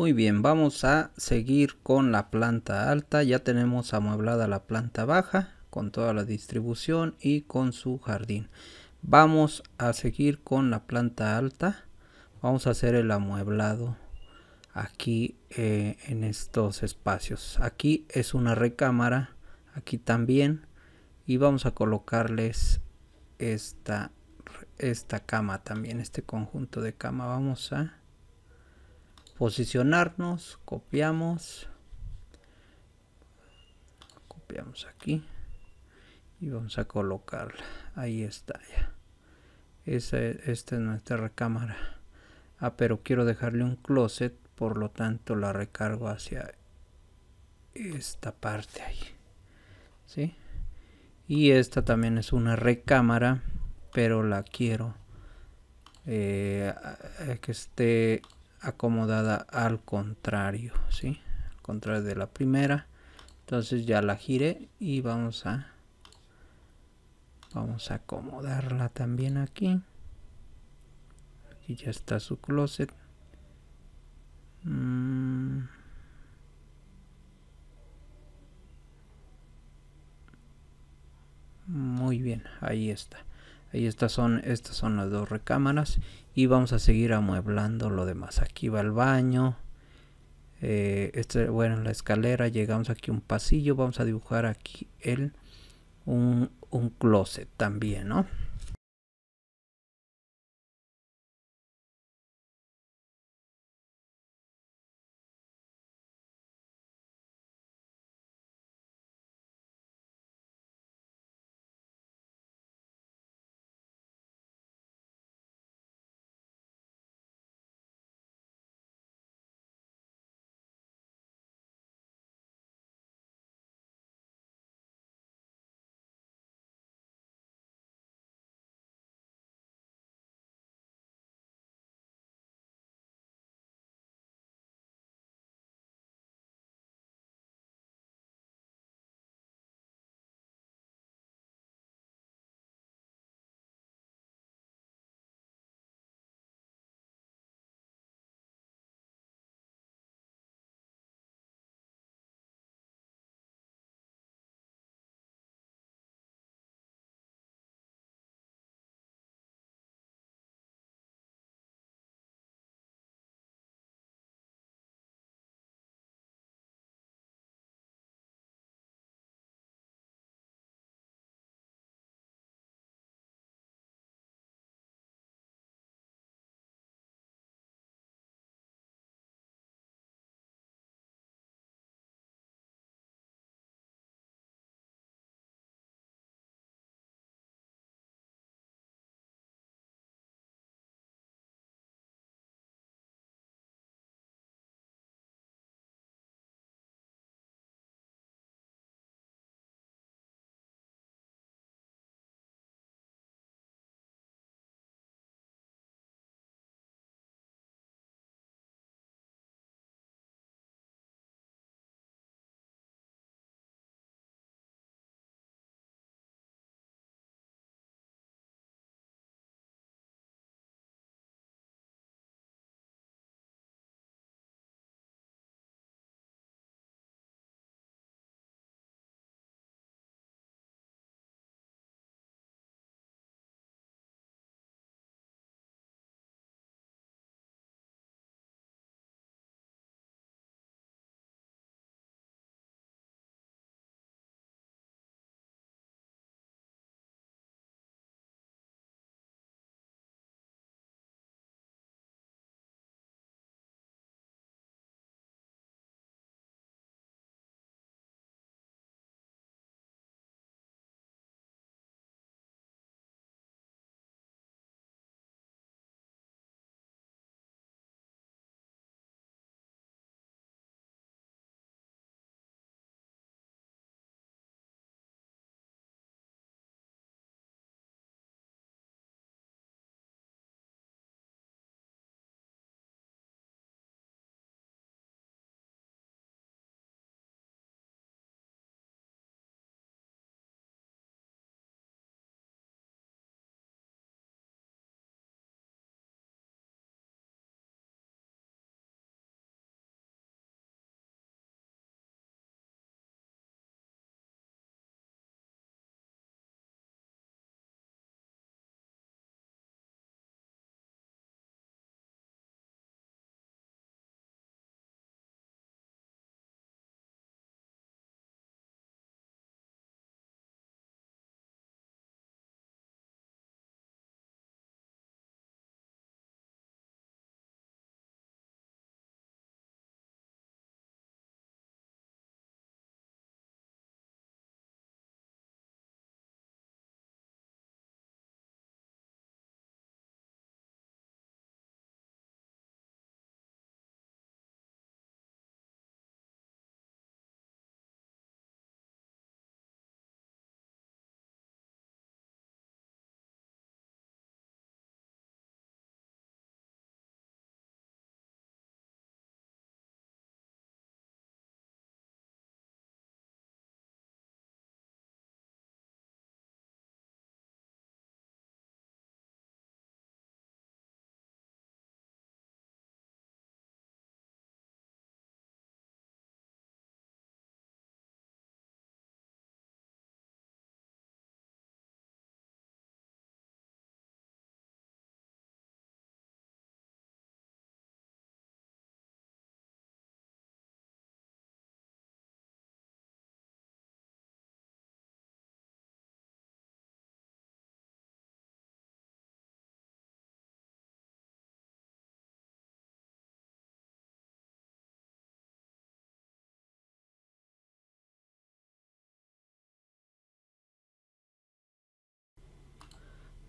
Muy bien, vamos a seguir con la planta alta. Ya tenemos amueblada la planta baja con toda la distribución y con su jardín. Vamos a seguir con la planta alta. Vamos a hacer el amueblado aquí eh, en estos espacios. Aquí es una recámara, aquí también. Y vamos a colocarles esta, esta cama también, este conjunto de cama. Vamos a posicionarnos, copiamos, copiamos aquí y vamos a colocarla. Ahí está ya. E, esta es nuestra recámara. Ah, pero quiero dejarle un closet, por lo tanto la recargo hacia esta parte ahí. ¿Sí? Y esta también es una recámara, pero la quiero eh, que esté acomodada al contrario, ¿sí? Al contrario de la primera. Entonces ya la giré y vamos a vamos a acomodarla también aquí. Y ya está su closet. Mm. Muy bien, ahí está. Ahí estas son, estas son las dos recámaras y vamos a seguir amueblando lo demás. Aquí va el baño. Eh, este, bueno, la escalera llegamos aquí un pasillo. Vamos a dibujar aquí el, un, un closet también, ¿no?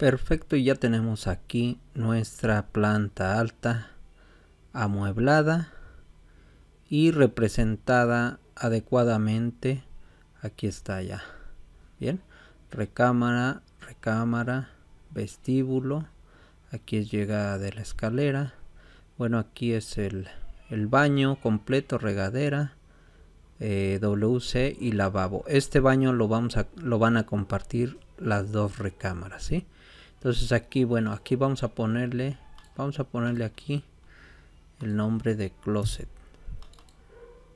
Perfecto, y ya tenemos aquí nuestra planta alta amueblada y representada adecuadamente. Aquí está ya. Bien, recámara, recámara, vestíbulo. Aquí es llegada de la escalera. Bueno, aquí es el, baño completo, regadera. Eh, WC y lavabo. Este baño lo, vamos a, lo van a compartir las dos recámaras, ¿sí? entonces aquí bueno aquí vamos a ponerle vamos a ponerle aquí el nombre de closet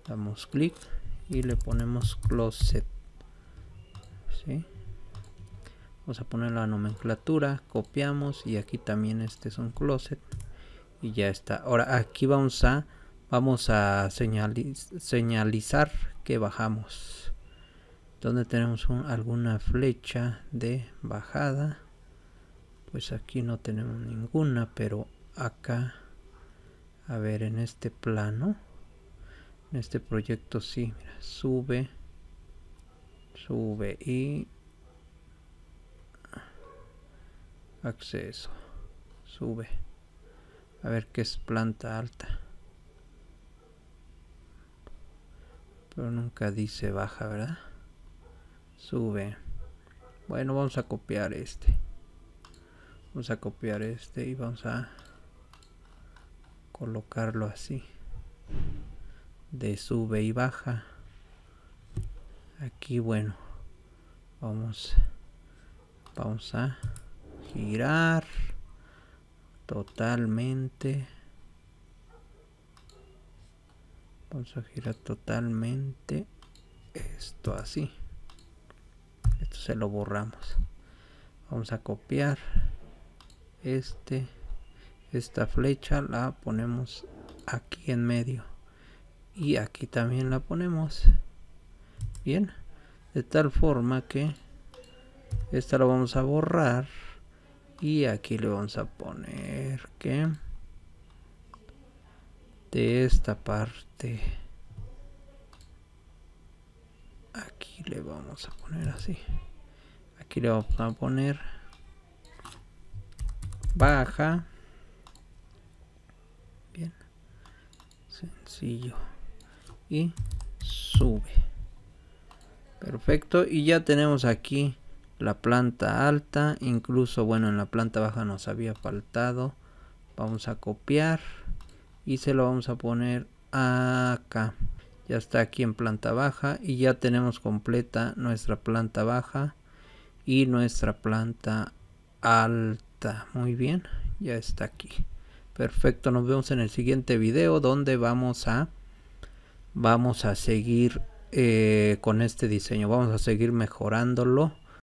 damos clic y le ponemos closet vamos a poner la nomenclatura copiamos y aquí también este es un closet y ya está ahora aquí vamos a vamos a señalizar que bajamos donde tenemos alguna flecha de bajada pues aquí no tenemos ninguna pero acá a ver en este plano en este proyecto sí sube sube y acceso sube a ver qué es planta alta pero nunca dice baja verdad sube bueno vamos a copiar este vamos a copiar este y vamos a colocarlo así de sube y baja aquí bueno vamos vamos a girar totalmente vamos a girar totalmente esto así esto se lo borramos vamos a copiar este esta flecha la ponemos aquí en medio y aquí también la ponemos bien de tal forma que esta la vamos a borrar y aquí le vamos a poner que de esta parte aquí le vamos a poner así aquí le vamos a poner baja. Bien. Sencillo. Y sube. Perfecto. Y ya tenemos aquí la planta alta. Incluso, bueno, en la planta baja nos había faltado. Vamos a copiar. Y se lo vamos a poner acá. Ya está aquí en planta baja. Y ya tenemos completa nuestra planta baja. Y nuestra planta alta está, muy bien, ya está aquí. Perfecto, nos vemos en el siguiente video donde vamos a, vamos a seguir eh, con este diseño, vamos a seguir mejorándolo.